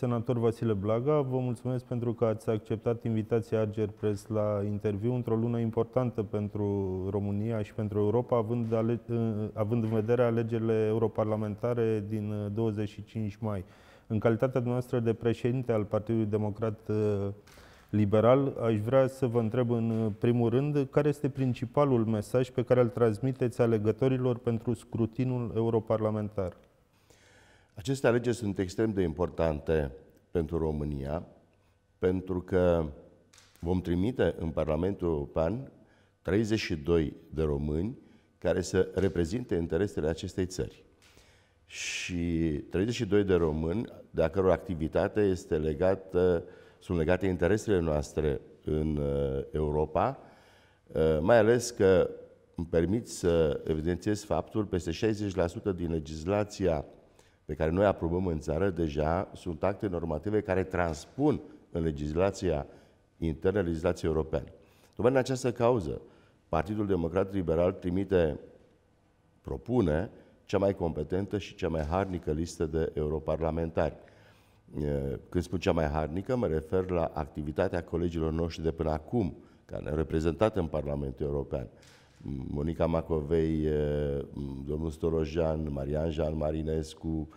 senator Vasile Blaga, vă mulțumesc pentru că ați acceptat invitația Arger Press la interviu într-o lună importantă pentru România și pentru Europa, având, ale, eh, având în vedere alegerile europarlamentare din 25 eh, mai. În calitatea noastră de președinte al Partidului Democrat eh, Liberal, aș vrea să vă întreb în primul rând care este principalul mesaj pe care îl transmiteți alegătorilor pentru scrutinul europarlamentar? Aceste alegeri sunt extrem de importante pentru România, pentru că vom trimite în Parlamentul European 32 de români care să reprezinte interesele acestei țări. Și 32 de români, de a căror activitate este legată, sunt legate interesele noastre în uh, Europa, uh, mai ales că îmi permit să evidențiez faptul, peste 60% din legislația pe care noi aprobăm în țară deja sunt acte normative care transpun în legislația internă, legislația europeană. Tocmai în această cauză, Partidul Democrat Liberal trimite, propune cea mai competentă și cea mai harnică listă de europarlamentari. Când spun cea mai harnică, mă refer la activitatea colegilor noștri de până acum, care ne reprezentat în Parlamentul European. Monica Macovei, domnul Storojan, Marian Jean Marinescu,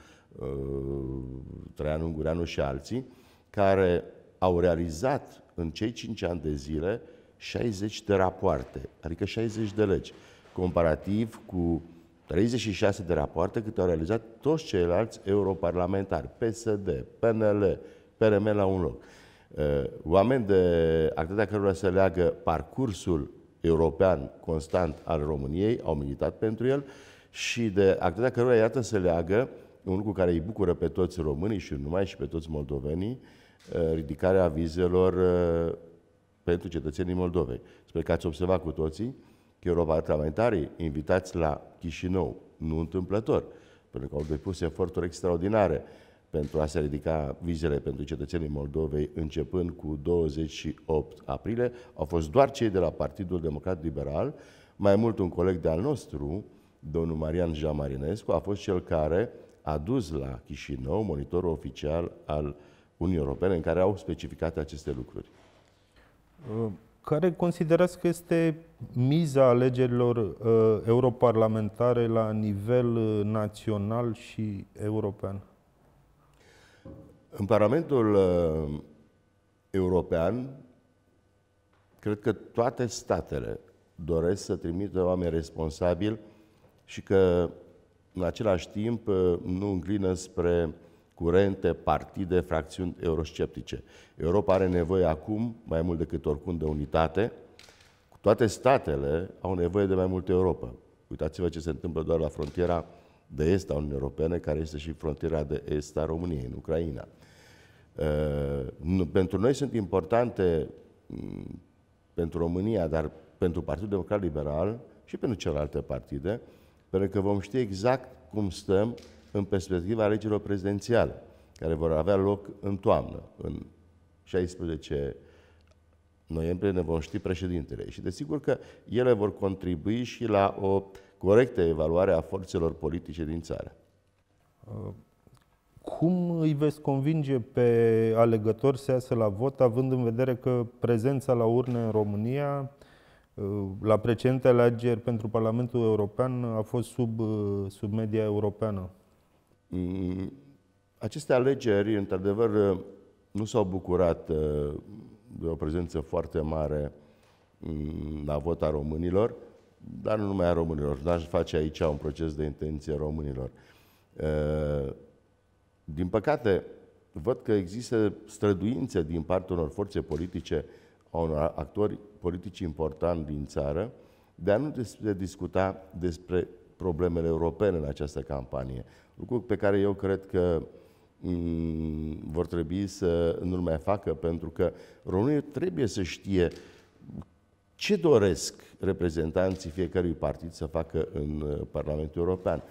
Traian Ungureanu și alții, care au realizat în cei 5 ani de zile 60 de rapoarte, adică 60 de legi, comparativ cu 36 de rapoarte câte au realizat toți ceilalți europarlamentari, PSD, PNL, PRM la un loc. Oameni de atâtea cărora se leagă parcursul european constant al României, au militat pentru el și de activitatea cărora, iată, se leagă un lucru care îi bucură pe toți românii și numai și pe toți moldovenii, eh, ridicarea vizelor eh, pentru cetățenii Moldovei. Sper că ați observat cu toții că europarlamentarii invitați la Chișinău, nu întâmplător, pentru că au depus eforturi extraordinare pentru a se ridica vizele pentru cetățenii Moldovei începând cu 28 aprilie au fost doar cei de la Partidul Democrat Liberal, mai mult un coleg de-al nostru, domnul Marian Jamarinescu, a fost cel care a dus la Chișinău monitorul oficial al Uniunii Europene în care au specificat aceste lucruri. Uh, care considerați că este miza alegerilor uh, europarlamentare la nivel uh, național și european? În Parlamentul uh, European, cred că toate statele doresc să trimită oameni responsabili și că în același timp uh, nu înclină spre curente, partide, fracțiuni eurosceptice. Europa are nevoie acum, mai mult decât oricând, de unitate. Toate statele au nevoie de mai multă Europa. Uitați-vă ce se întâmplă doar la frontiera de est a Uniunii Europene, care este și frontiera de est a României, în Ucraina. Uh, pentru noi sunt importante, mm, pentru România, dar pentru Partidul Democrat Liberal și pentru celelalte partide, pentru că vom ști exact cum stăm în perspectiva alegerilor prezidențiale, care vor avea loc în toamnă, în 16 noiembrie ne vom ști președintele. Și desigur că ele vor contribui și la o corectă evaluare a forțelor politice din țară. Cum îi veți convinge pe alegători să iasă la vot, având în vedere că prezența la urne în România, la precedente alegeri pentru Parlamentul European, a fost sub, sub media europeană? Mm, aceste alegeri, într-adevăr, nu s-au bucurat uh, de o prezență foarte mare mm, la vota românilor dar nu numai a românilor, n-aș face aici un proces de intenție românilor. Din păcate, văd că există străduințe din partea unor forțe politice, a unor actori politici importanti din țară, de a nu de discuta despre problemele europene în această campanie. Lucru pe care eu cred că mm, vor trebui să nu mai facă, pentru că România trebuie să știe ce doresc reprezentanții fiecărui partid să facă în uh, Parlamentul European.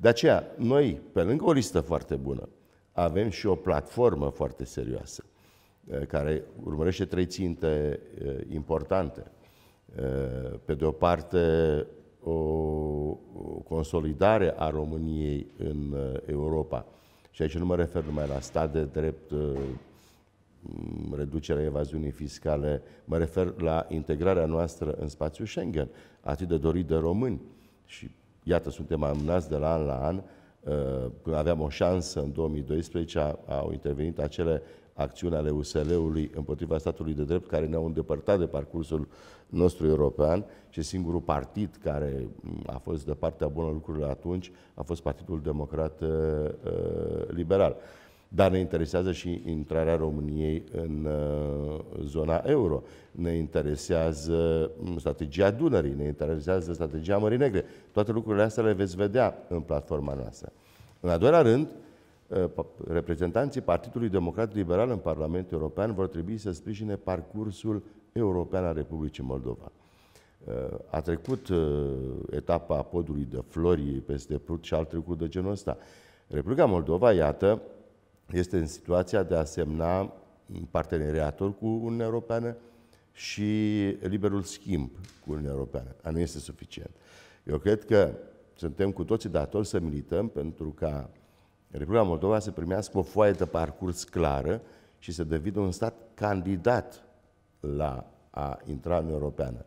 De aceea, noi, pe lângă o listă foarte bună, avem și o platformă foarte serioasă, uh, care urmărește trei ținte uh, importante. Pe de o parte, o consolidare a României în Europa. Și aici nu mă refer numai la stat de drept reducerea evaziunii fiscale, mă refer la integrarea noastră în spațiul Schengen, atât de dorit de români. Și iată, suntem amânați de la an la an, când uh, aveam o șansă în 2012, au intervenit acele acțiuni ale USL-ului împotriva statului de drept care ne-au îndepărtat de parcursul nostru european și singurul partid care a fost de partea bună lucrurilor atunci a fost Partidul Democrat uh, uh, Liberal. Dar ne interesează și intrarea României în uh, zona euro, ne interesează mm, strategia Dunării, ne interesează strategia Mării Negre. Toate lucrurile astea le veți vedea în platforma noastră. În al doilea rând, uh, reprezentanții Partidului Democrat Liberal în Parlamentul European vor trebui să sprijine parcursul european al Republicii Moldova. Uh, a trecut etapa podului de flori peste Prut și a trecut de genul ăsta. Republica Moldova, iată, este în situația de a semna parteneriatul cu Uniunea Europeană și liberul schimb cu Uniunea Europeană. A nu este suficient. Eu cred că suntem cu toții datori să milităm pentru ca Republica Moldova să primească o foaie de parcurs clară și să devină un stat candidat la a intra în Europeană.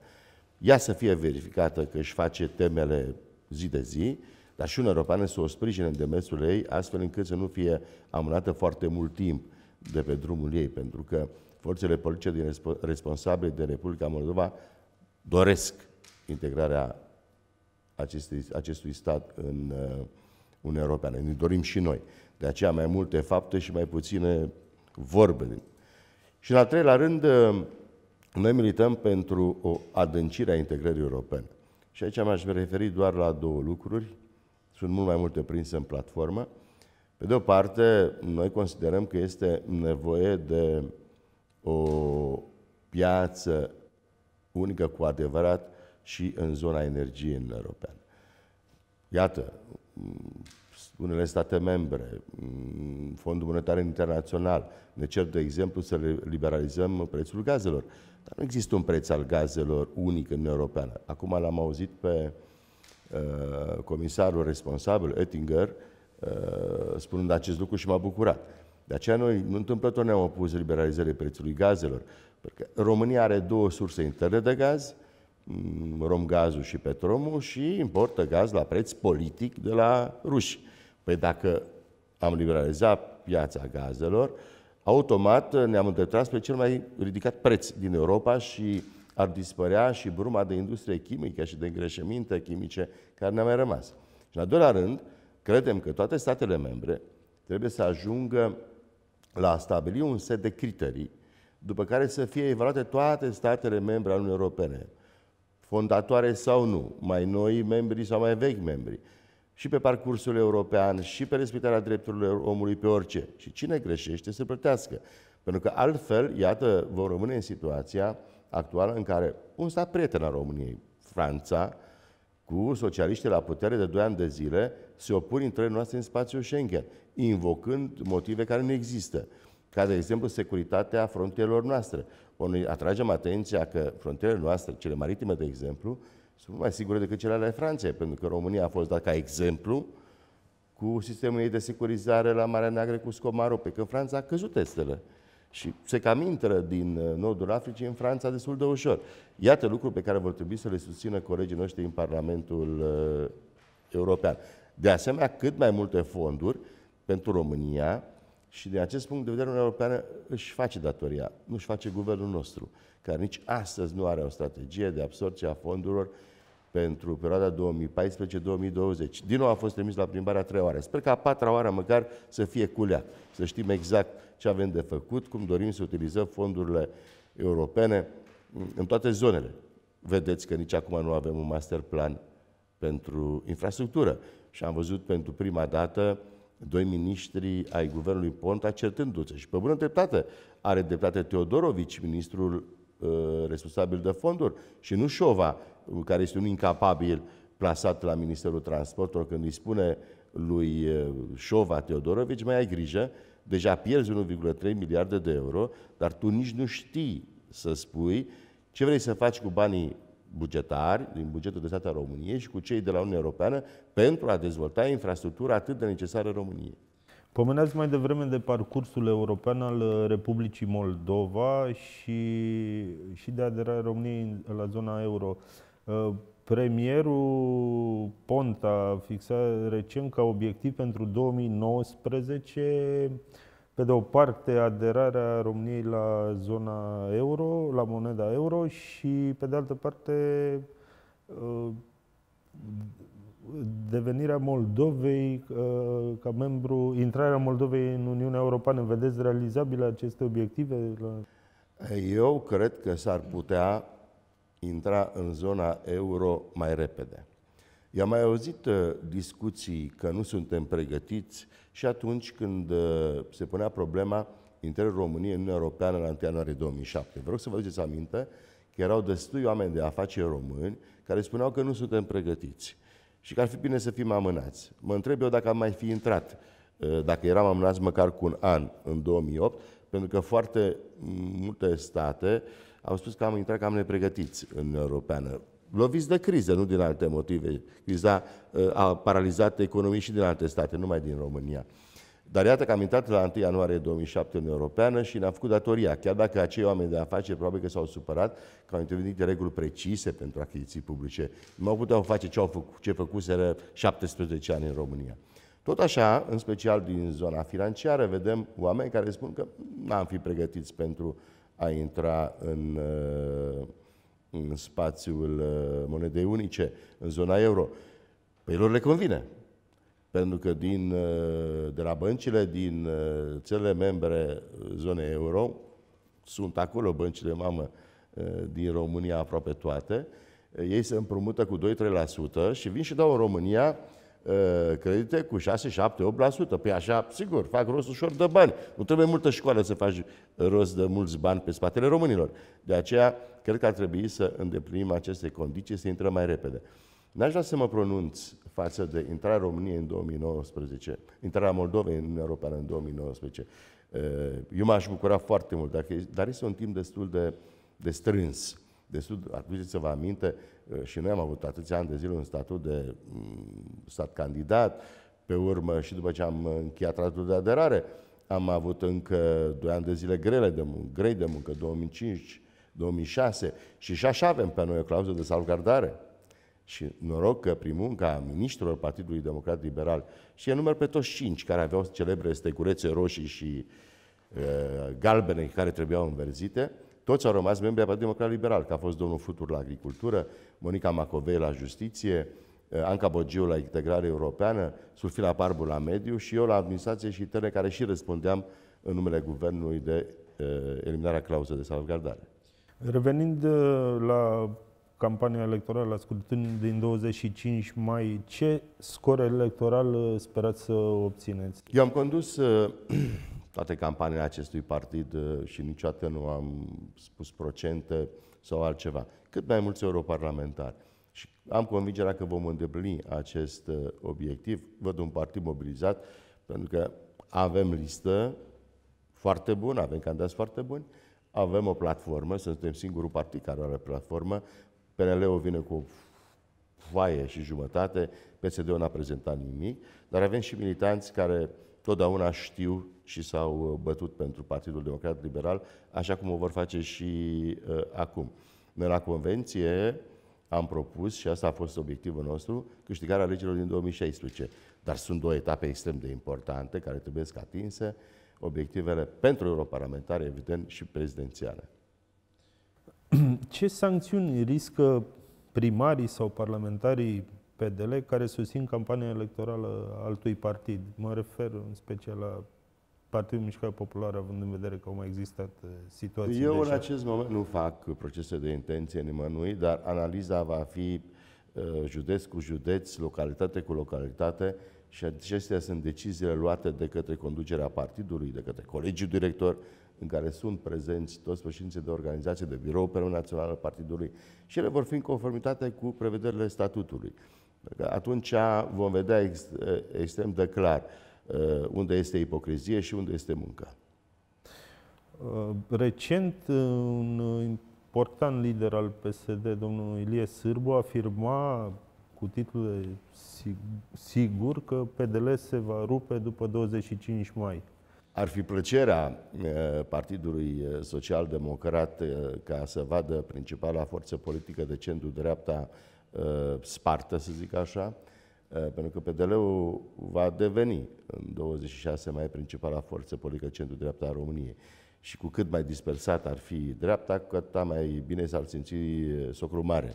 Ea să fie verificată că își face temele zi de zi, dar și Uniunea Europeană să o sprijine în demersul ei, astfel încât să nu fie amânată foarte mult timp de pe drumul ei, pentru că forțele politice din responsabile de Republica Moldova doresc integrarea acestui, acestui stat în uh, Uniunea Europeană. Ne dorim și noi. De aceea mai multe fapte și mai puține vorbe. Și la treilea rând, uh, noi milităm pentru o adâncire a integrării europene. Și aici m-aș referi doar la două lucruri sunt mult mai multe prinse în platformă. Pe de o parte, noi considerăm că este nevoie de o piață unică cu adevărat și în zona energiei în european. Iată, unele state membre, Fondul Monetar Internațional, ne cer, de exemplu, să liberalizăm prețul gazelor. Dar nu există un preț al gazelor unic în Europeană. Acum l-am auzit pe uh, Uh, comisarul responsabil, Oettinger, uh, spunând acest lucru și m-a bucurat. De aceea noi, nu întâmplător, ne-am opus liberalizării prețului gazelor. Pentru că România are două surse interne de gaz, mm, romgazul și petromul, și importă gaz la preț politic de la ruși. Păi dacă am liberalizat piața gazelor, automat ne-am îndreptat pe cel mai ridicat preț din Europa și ar dispărea și bruma de industrie chimică și de îngreșăminte chimice care ne-a mai rămas. Și în al doilea rând, credem că toate statele membre trebuie să ajungă la a stabili un set de criterii după care să fie evaluate toate statele membre ale Uniunii Europene, fondatoare sau nu, mai noi membri sau mai vechi membri, și pe parcursul european, și pe respectarea drepturilor omului, pe orice. Și cine greșește să plătească. Pentru că altfel, iată, vom rămâne în situația actuală în care un stat prieten al României, Franța, cu socialiștii la putere de 2 ani de zile, se opun intrării noastre în spațiul Schengen, invocând motive care nu există, ca de exemplu securitatea frontierelor noastre. O noi atragem atenția că frontierele noastre, cele maritime de exemplu, sunt mai sigure decât cele ale Franței, pentru că România a fost dat ca exemplu cu sistemul ei de securizare la Marea Neagră cu Scomarope, că când Franța a căzut testele. Și se cam intră din uh, nordul Africii în Franța destul de ușor. Iată lucruri pe care vor trebui să le susțină colegii noștri în Parlamentul uh, European. De asemenea, cât mai multe fonduri pentru România și din acest punct de vedere Uniunea Europeană își face datoria, nu își face guvernul nostru, care nici astăzi nu are o strategie de absorție a fondurilor pentru perioada 2014-2020. Din nou a fost trimis la plimbarea a treia oară. Sper că a patra oară măcar să fie culea, să știm exact ce avem de făcut, cum dorim să utilizăm fondurile europene în toate zonele. Vedeți că nici acum nu avem un master plan pentru infrastructură. Și am văzut pentru prima dată doi miniștri ai guvernului Ponta certându-se. Și pe bună dreptate are dreptate Teodorovici, ministrul uh, responsabil de fonduri, și nu Șova, care este un incapabil plasat la Ministerul Transporturilor, când îi spune lui uh, Șova Teodorovici, mai ai grijă, deja pierzi 1,3 miliarde de euro, dar tu nici nu știi să spui ce vrei să faci cu banii bugetari din bugetul de stat al României și cu cei de la Uniunea Europeană pentru a dezvolta infrastructura atât de necesară României. Pomeneați mai devreme de parcursul european al uh, Republicii Moldova și, și de aderarea României la zona euro. Uh, Premierul Ponta a fixat recent ca obiectiv pentru 2019 pe de o parte aderarea României la zona euro, la moneda euro și pe de altă parte uh, devenirea Moldovei uh, ca membru, intrarea Moldovei în Uniunea Europeană. Vedeți realizabile aceste obiective? Eu cred că s-ar putea intra în zona euro mai repede. i am mai auzit uh, discuții că nu suntem pregătiți și atunci când uh, se punea problema intrării României în Uniunea Europeană la 1 ianuarie 2007. Vă să vă duceți aminte că erau destui oameni de afaceri români care spuneau că nu suntem pregătiți și că ar fi bine să fim amânați. Mă întreb eu dacă am mai fi intrat, uh, dacă eram amânați măcar cu un an în 2008, pentru că foarte multe state uh, au spus că am intrat cam nepregătiți în Europeană. Loviți de criză, nu din alte motive. Criza uh, a paralizat economii și din alte state, numai din România. Dar iată că am intrat la 1 ianuarie 2007 în Europeană și ne-am făcut datoria, chiar dacă acei oameni de afaceri probabil că s-au supărat că au intervenit reguli precise pentru achiziții publice. Nu au putut face ce, au făcut, ce făcuseră 17 ani în România. Tot așa, în special din zona financiară, vedem oameni care spun că n-am fi pregătiți pentru uh, a intra în, uh, în spațiul uh, monedei unice, în zona euro. Păi lor le convine. Pentru că din, uh, de la băncile din țările membre zonei euro, sunt acolo băncile mamă din România aproape toate, ei se împrumută cu 2-3% și vin și dau în România Eh, credite cu 6, 7, 8%. Păi așa, sigur, fac rost ușor de bani. Nu trebuie multă școală să faci rost de mulți bani pe spatele românilor. De aceea, cred că ar trebui să îndeplinim aceste condiții, să intrăm mai repede. N-aș vrea să mă pronunț față de intrarea României în 2019, intrarea Moldovei în Uniunea Europeană în 2019. Eh, eu m-aș bucura foarte mult, dar este un timp destul de, de strâns. Destul, să vă aminte, Eh, și noi am avut atâția ani de zile un statut de mm, stat candidat, pe urmă și după ce am încheiat tratatul de aderare, am avut încă 2 ani de zile grele de muncă, grei de muncă, 2005, 2006 și și așa avem pe noi o clauză de salvgardare. Și noroc că prin munca ministrilor Partidului Democrat Liberal și număr pe toți cinci care aveau celebre stecurețe roșii și e, eh, galbene care trebuiau înverzite, toți au rămas membri ai Partidului Democrat Liberal, că a fost domnul Futur la agricultură, Monica Macovei la justiție, eh, Anca Bogiu la integrare europeană, Sulfila Parbu la mediu și eu la administrație și tele care și răspundeam în numele Guvernului de eh, eliminarea clauzei de salvgardare. Revenind eh, la campania electorală, la scrutin din 25 mai, ce scor electoral sperați să obțineți? Eu am condus toate campaniile acestui partid uh, și niciodată nu am spus procente sau altceva. Cât mai mulți europarlamentari. Și am convingerea că vom îndeplini acest uh, obiectiv. Văd un partid mobilizat, pentru că avem listă foarte bună, avem candidați foarte buni, avem o platformă, suntem singurul partid care are platformă, PNL-ul vine cu o foaie și jumătate, PSD-ul n-a prezentat nimic, dar avem și militanți care totdeauna știu și s-au uh, bătut pentru Partidul Democrat Liberal, așa cum o vor face și uh, acum. Noi la convenție am propus, și asta a fost obiectivul nostru, câștigarea alegerilor din 2016. Dar sunt două etape extrem de importante care trebuie să atinse, obiectivele pentru europarlamentare, evident, și prezidențiale. Ce sancțiuni riscă primarii sau parlamentarii PDL care susțin campania electorală altui partid. Mă refer în special la Partidul Mișcare Populară, având în vedere că au mai existat uh, situații Eu deja. în acest moment nu fac procese de intenție nimănui, dar analiza va fi uh, județ cu județ, localitate cu localitate și acestea sunt deciziile luate de către conducerea partidului, de către colegiul director, în care sunt prezenți toți președinții de organizație, de birou pe național al partidului și ele vor fi în conformitate cu prevederile statutului. Atunci vom vedea ex, extrem de clar uh, unde este ipocrizie și unde este muncă. Uh, recent, un important lider al PSD, domnul Ilie Sârbu, afirma cu titlul de sigur că PDL se va rupe după 25 mai. Ar fi plăcerea uh, Partidului Social Democrat ca să vadă principala forță politică de centru-dreapta Uh, spartă, să zic așa, uh, pentru că PDL-ul va deveni în 26 mai principala forță politică centru-dreapta a României. Și cu cât mai dispersat ar fi dreapta, cu atât mai bine s-ar simți uh, socru mare,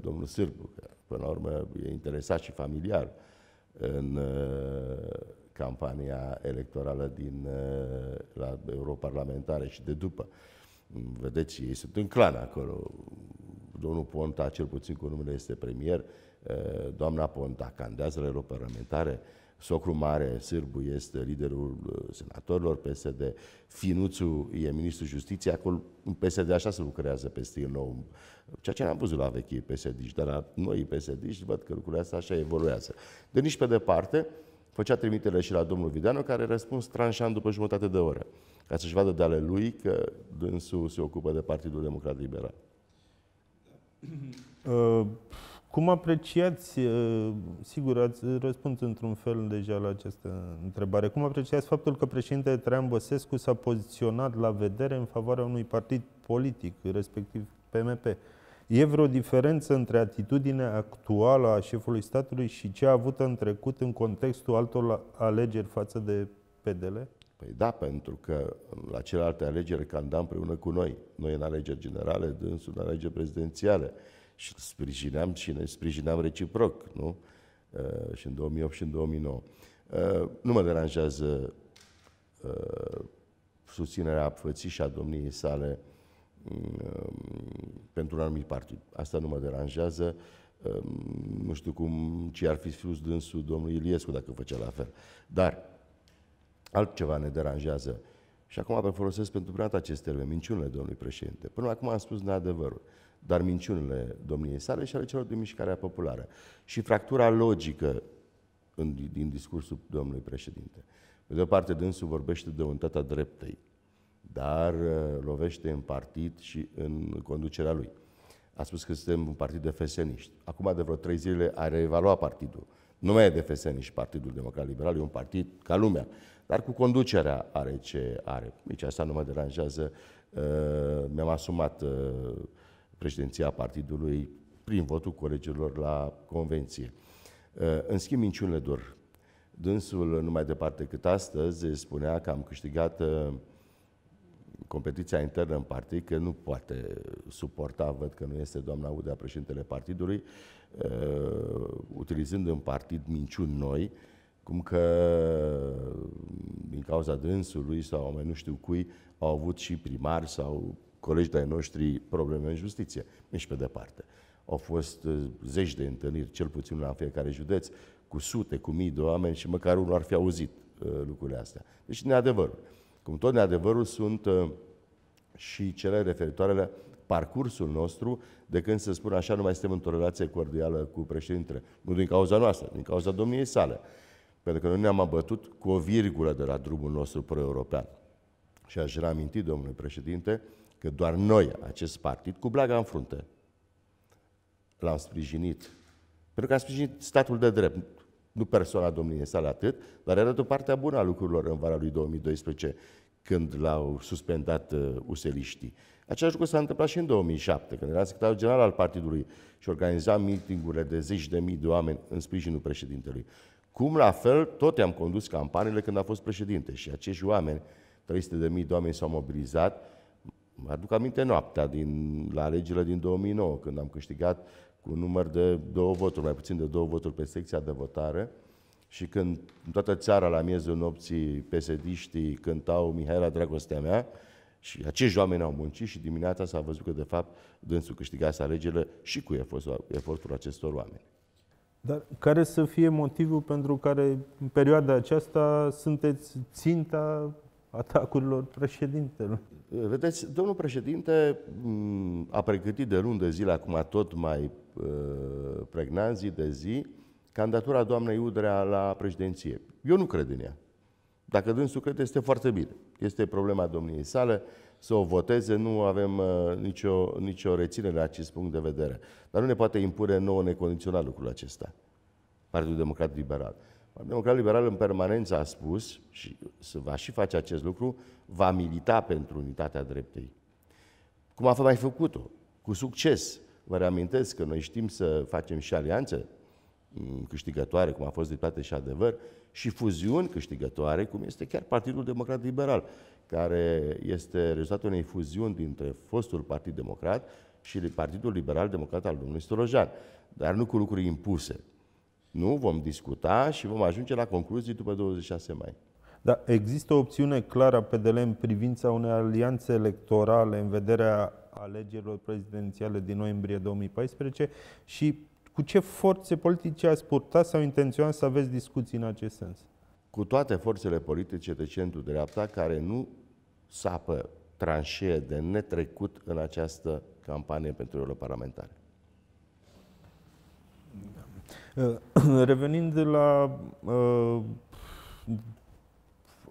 domnul Sârbu, că până la urmă e interesat și familiar în campania electorală din, la europarlamentare și de după. Vedeți, ei sunt în clan acolo, domnul Ponta, cel puțin cu numele este premier, eh, doamna Ponta candează la europarlamentare, socru mare sârbu este liderul eh, senatorilor PSD, Finuțu e ministrul justiției, acolo în PSD așa se lucrează pe stil nou, ceea ce n-am văzut la vechii psd dar la noi psd văd că lucrurile astea așa evoluează. De nici pe departe, făcea trimitere și la domnul Videanu, care răspuns tranșant după jumătate de oră, ca să-și vadă de ale lui că dânsul se ocupă de Partidul Democrat Liberal. Uh, cum apreciați, uh, sigur ați răspuns într-un fel deja la această întrebare, cum apreciați faptul că președintele Traian Băsescu s-a poziționat la vedere în favoarea unui partid politic, respectiv PMP? E vreo diferență între atitudinea actuală a șefului statului și cea avută în trecut în contextul altor alegeri față de PDL? Păi da, pentru că um, la celelalte alegeri canda împreună cu noi. Noi în alegeri generale, dânsul în alegeri prezidențiale. Și sprijineam și ne sprijineam reciproc, nu? E, uh, și în 2008 și în 2009. E, uh, nu mă deranjează e, uh, susținerea fății și a domniei sale um, pentru un anumit partid. Asta nu mă deranjează. Um, nu știu cum, ce ar fi spus dânsul domnului Iliescu dacă făcea la fel. Dar altceva ne deranjează. Și acum folosesc pentru prima dată acest termen, minciunile domnului președinte. Până acum am spus neadevărul, dar minciunile domniei sale și ale celor din mișcarea populară. Și fractura logică în, din discursul domnului președinte. Pe de o parte, dânsul vorbește de unitatea dreptei, dar uh, lovește în partid și în conducerea lui. A spus că suntem un partid de feseniști. Acum, de vreo trei zile, a reevaluat partidul. Nu mai e de feseniști Partidul Democrat Liberal, e un partid ca lumea dar cu conducerea are ce are. Nici asta nu mă deranjează. Uh, mi-am asumat uh, președinția partidului prin votul colegilor la convenție. Uh, în schimb, minciunile dor. Dânsul, numai departe cât astăzi, spunea că am câștigat competiția internă în partid, că nu poate suporta, văd că nu este doamna Udea președintele partidului, utilizând în partid minciuni noi, cum că mm, din cauza dânsului sau mai nu știu cui au avut și primari sau colegi de-ai noștri probleme în justiție, nici deci, pe departe. Au fost uh, zeci de întâlniri, cel puțin la fiecare județ, cu sute, cu mii de oameni și măcar unul ar fi auzit uh, lucrurile astea. Deci neadevărul. Cum tot neadevărul sunt uh, și cele referitoare la parcursul nostru, de când, să spun așa, nu mai suntem într-o relație cordială cu președintele. Nu din cauza noastră, din cauza domniei sale. Uh, pentru că noi ne-am abătut cu o virgulă de la drumul nostru pro-european. Și aș reaminti, domnule președinte, că doar noi, acest partid, cu blaga în frunte, l-am sprijinit. Pentru că am sprijinit statul de drept, nu persoana domniei sale atât, dar era o parte bună a lucrurilor în vara lui 2012, când l-au suspendat uh, useliștii. Același lucru s-a întâmplat și în 2007, când era secretarul general al partidului și organiza mitingurile de zeci de mii de oameni în sprijinul președintelui. Cum la fel, tot am condus campaniile când a fost președinte și acești oameni, 300 de mii de oameni s-au mobilizat. Mă aduc aminte noaptea din, la alegerile din 2009, când am câștigat cu un număr de două voturi, mai puțin de două voturi pe secția de votare, și când în toată țara la miezul nopții pesediștii cântau Mihaela Dragostea mea, și acești oameni au muncit și dimineața s-a văzut că, de fapt, dânsul câștigase alegerile și cu efortul, efortul acestor oameni. Dar care să fie motivul pentru care în perioada aceasta sunteți ținta atacurilor președintelui? Vedeți, domnul președinte a pregătit de luni de zile, acum tot mai uh, pregnant zi de zi, candidatura doamnei Udrea la președinție. Eu nu cred în ea. Dacă dânsul crede, este foarte bine. Este problema domniei sale să o voteze, nu avem uh, nicio, nicio reținere la acest punct de vedere. Dar nu ne poate impune nouă necondiționat lucrul acesta, Partidul Democrat Liberal. Partidul Democrat Liberal în permanență a spus, și să va și face acest lucru, va milita pentru unitatea dreptei. Cum a mai făcut-o, cu succes. Vă reamintesc că noi știm să facem și alianțe mm, câștigătoare, cum a fost de toate și adevăr, și fuziuni câștigătoare, cum este chiar Partidul Democrat Liberal care este rezultatul unei fuziuni dintre fostul Partid Democrat și Partidul Liberal Democrat al domnului Stolojan, dar nu cu lucruri impuse. Nu, vom discuta și vom ajunge la concluzii după 26 mai. Dar există o opțiune clară a PDL în privința unei alianțe electorale în vederea alegerilor prezidențiale din noiembrie 2014 și cu ce forțe politice ați purta sau intenționat să aveți discuții în acest sens? cu toate forțele politice de centru-dreapta care nu sapă tranșee de netrecut în această campanie pentru europarlamentare. Da. Revenind la uh,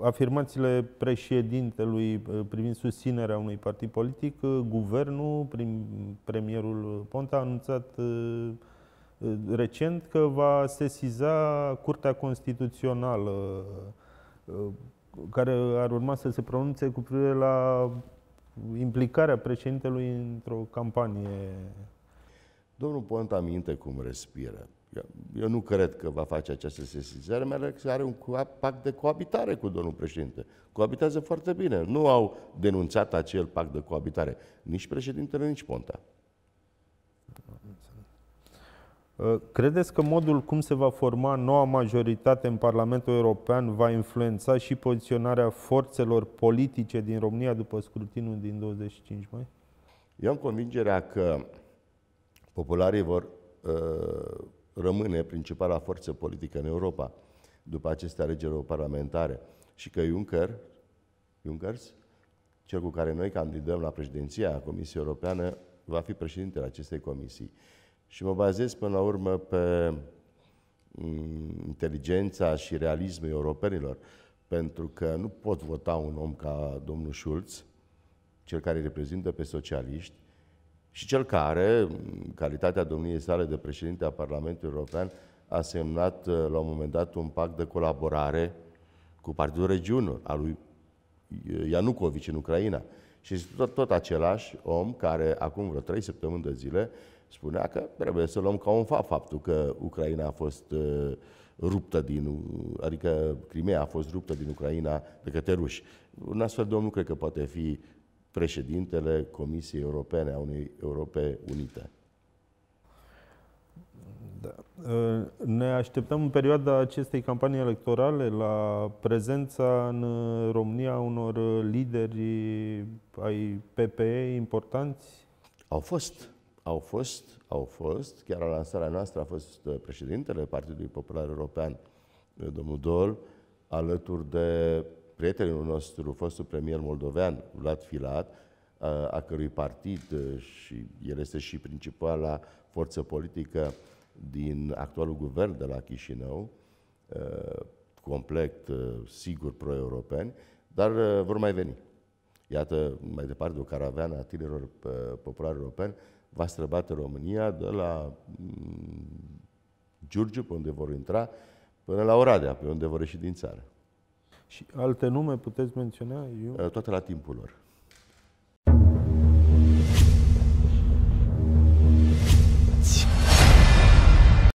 afirmațiile președintelui uh, privind susținerea unui partid politic, uh, guvernul, prim, premierul Ponta a anunțat uh, Eh, recent că va sesiza Curtea Constituțională eh, care ar urma să se pronunțe cu privire la implicarea președintelui într-o campanie. Domnul Ponta minte cum respiră. Eu nu cred că va face această sesizare, mai ales că are un pact de coabitare cu domnul președinte. Coabitează foarte bine. Nu au denunțat acel pact de coabitare nici președintele, nici Ponta. Ă, credeți că modul cum se va forma noua majoritate în Parlamentul European va influența și poziționarea forțelor politice din România după scrutinul din 25 mai? Eu am convingerea că popularii vor uh, rămâne principala forță politică în Europa după aceste alegeri parlamentare și că Juncker, Junkers, cel cu care noi candidăm la președinția Comisiei Europeană, va fi președintele acestei comisii. Și mă bazez până la urmă pe mm, inteligența și realismul europenilor, pentru că nu pot vota un om ca domnul Schulz, cel care reprezintă pe socialiști, și cel care, în calitatea domniei sale de președinte a Parlamentului European, a semnat uh, la un moment dat un pact de colaborare cu Partidul Regiunilor, al lui uh, Ianucovici în Ucraina. Și este tot, tot același om care acum vreo trei săptămâni de zile spunea că trebuie să luăm ca un fapt faptul că Ucraina a fost uh, ruptă din, adică Crimea a fost ruptă din Ucraina de către ruși. Un astfel de om nu cred că poate fi președintele Comisiei Europene a unei Europe Unite. Da. Uh, ne așteptăm în perioada acestei campanii electorale la prezența în România unor lideri ai PPE importanți? Au fost. Au fost, au fost, chiar la lansarea noastră a fost uh, președintele Partidului Popular European, uh, domnul Dol, alături de prietenul nostru, fostul premier moldovean, Vlad Filat, uh, a cărui partid și el este și principala forță politică din actualul guvern de la Chișinău, complet, sigur, pro-europeni, dar vor mai veni. Iată, mai departe, o caravană a tinerilor populari europeni va străbate România de la mm, Giurgiu, pe unde vor intra, până la Oradea, pe unde vor ieși din țară. Și alte nume puteți menționa? Eu? Toate la timpul lor.